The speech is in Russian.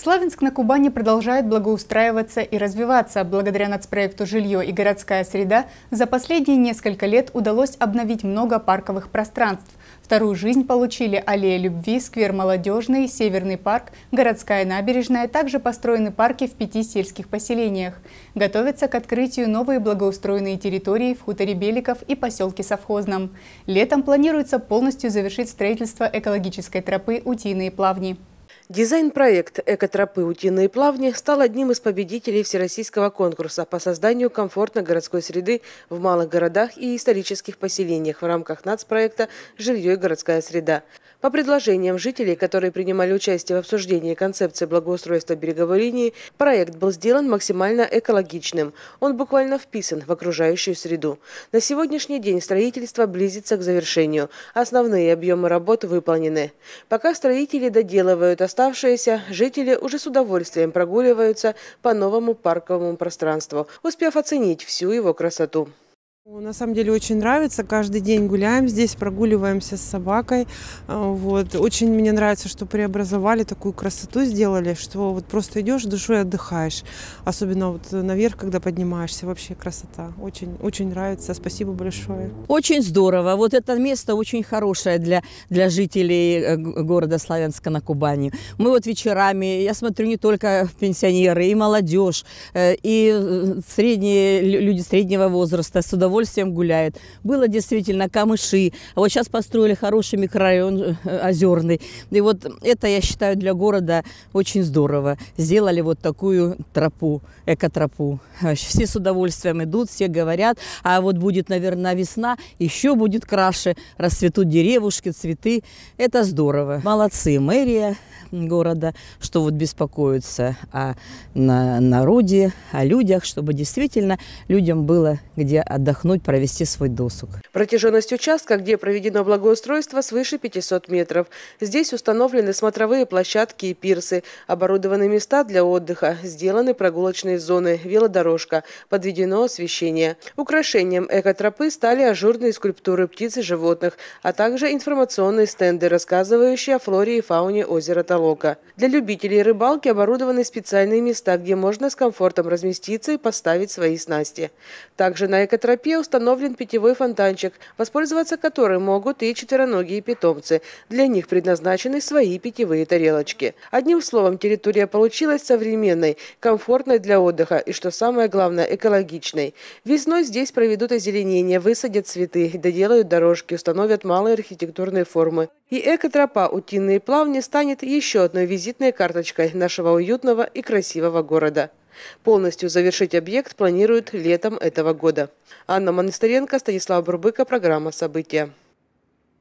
Славянск на Кубани продолжает благоустраиваться и развиваться. Благодаря нацпроекту «Жилье и городская среда» за последние несколько лет удалось обновить много парковых пространств. Вторую жизнь получили Аллея любви, сквер молодежный, Северный парк, городская набережная, также построены парки в пяти сельских поселениях. Готовятся к открытию новые благоустроенные территории в хуторе Беликов и поселке Совхозном. Летом планируется полностью завершить строительство экологической тропы «Утиные плавни». Дизайн-проект «Экотропы утиные плавни» стал одним из победителей Всероссийского конкурса по созданию комфортной городской среды в малых городах и исторических поселениях в рамках нацпроекта «Жилье и городская среда». По предложениям жителей, которые принимали участие в обсуждении концепции благоустройства береговой линии, проект был сделан максимально экологичным. Он буквально вписан в окружающую среду. На сегодняшний день строительство близится к завершению. Основные объемы работ выполнены. Пока строители доделывают остальные Оставшиеся жители уже с удовольствием прогуливаются по новому парковому пространству, успев оценить всю его красоту. Ну, на самом деле очень нравится. Каждый день гуляем здесь, прогуливаемся с собакой. А, вот. Очень мне нравится, что преобразовали, такую красоту сделали, что вот просто идешь душой отдыхаешь. Особенно вот наверх, когда поднимаешься. Вообще красота. Очень, очень нравится. Спасибо большое. Очень здорово. Вот это место очень хорошее для, для жителей э, города Славянска на Кубани. Мы вот вечерами, я смотрю, не только пенсионеры, и молодежь, э, и э, средние, люди среднего возраста с удовольствием удовольствием гуляет. Было действительно камыши. А вот сейчас построили хороший микрорайон э, озерный. И вот это, я считаю, для города очень здорово. Сделали вот такую тропу, экотропу. Э, все с удовольствием идут, все говорят. А вот будет, наверное, весна, еще будет краше. Расцветут деревушки, цветы. Это здорово. Молодцы, мэрия, города, что вот беспокоятся о народе, о людях, чтобы действительно людям было где отдохнуть, провести свой досуг. Протяженность участка, где проведено благоустройство, свыше 500 метров. Здесь установлены смотровые площадки и пирсы, оборудованы места для отдыха, сделаны прогулочные зоны, велодорожка, подведено освещение. Украшением экотропы стали ажурные скульптуры птиц и животных, а также информационные стенды, рассказывающие о флоре и фауне озера Талантов каталога. Для любителей рыбалки оборудованы специальные места, где можно с комфортом разместиться и поставить свои снасти. Также на экотропе установлен питьевой фонтанчик, воспользоваться которым могут и четвероногие питомцы. Для них предназначены свои питьевые тарелочки. Одним словом, территория получилась современной, комфортной для отдыха и, что самое главное, экологичной. Весной здесь проведут озеленение, высадят цветы, доделают дорожки, установят малые архитектурные формы. И экотропа «Утиные плавни» станет еще еще одной визитной карточкой нашего уютного и красивого города. Полностью завершить объект планируют летом этого года. Анна Монастыренко, Станислав Бурбыка, программа «События».